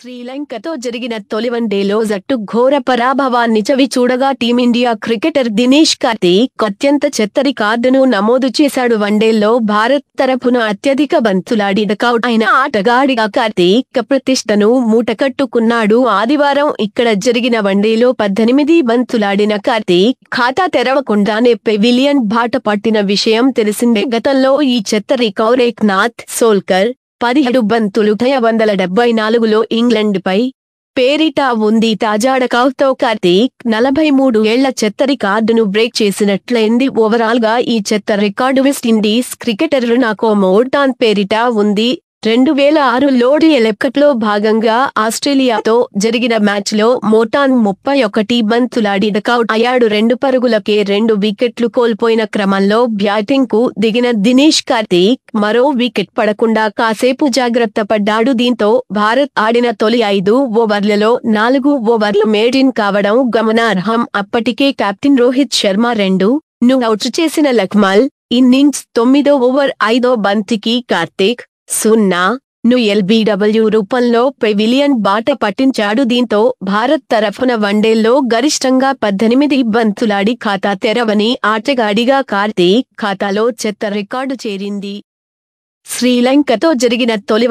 శ్రీలంకతో జరిగిన తొలి వన్డేలో జట్టు ఘోర పరాభవాన్ని చవి చూడగా టీమిండియా క్రికెటర్ దినేష్ కార్తీక్ అత్యంత చెత్తరి కార్డును నమోదు చేశాడు వన్డేల్లో భారత్ తరఫున అత్యధిక బంతులాడి డకౌట్ అయిన ఆటగాడిగా కార్తీక్ ప్రతిష్టను మూటకట్టుకున్నాడు ఆదివారం ఇక్కడ జరిగిన వన్డేలో పద్దెనిమిది బంతులాడిన కార్తీక్ ఖాతా తెరవకుండానే పెవిలియన్ బాట పట్టిన విషయం తెలిసిందే గతంలో ఈ చెత్త రికౌర్ నాథ్ సోల్కర్ పదిహేడు బంతులు తయ వందల డెబ్బై నాలుగులో ఇంగ్లండ్పై పేరిట ఉంది తాజాడకౌతో కార్తీక్ నలభై మూడు ఏళ్ల చెత్త రికార్డును బ్రేక్ చేసినట్లయింది ఓవరాల్గా ఈ చెత్త రికార్డు వెస్టిండీస్ క్రికెటర్లు నాకో మోర్టాన్ పేరిట ఉంది రెండు వేల ఆరు ఆరులో ఎలెప్కట్లో భాగంగా ఆస్ట్రేలియాతో జరిగిన మ్యాచ్లో మోటాన్ ముప్పై ఒకటి బంతులాడి డకౌట్ అయ్యాడు రెండు పరుగులకే రెండు వికెట్లు కోల్పోయిన క్రమంలో బ్యాటింగ్కు దిగిన దినేష్ కార్తీక్ మరో వికెట్ పడకుండా కాసేపు జాగ్రత్త పడ్డాడు దీంతో భారత్ ఆడిన తొలి ఐదు ఓవర్లలో నాలుగు ఓవర్లు మేడిన్ కావడం గమనార్హం అప్పటికే కెప్టెన్ రోహిత్ శర్మ రెండు ను అవుట్ చేసిన లక్మల్ ఇన్నింగ్స్ తొమ్మిదో ఓవర్ ఐదో బంతికి కార్తీక్ సున్నా ను ఎల్బీడబ్ల్యూ రూపంలో పెవిలియన్ బాట పట్టించాడు దీంతో భారత్ తరఫున వన్డేల్లో గరిష్టంగా పద్దెనిమిది బంతులాడి ఖాతా తెరవని ఆటగాడిగా కార్తీక్ ఖాతాలో చెత్త రికార్డు చేరింది శ్రీలంకతో జరిగిన తొలి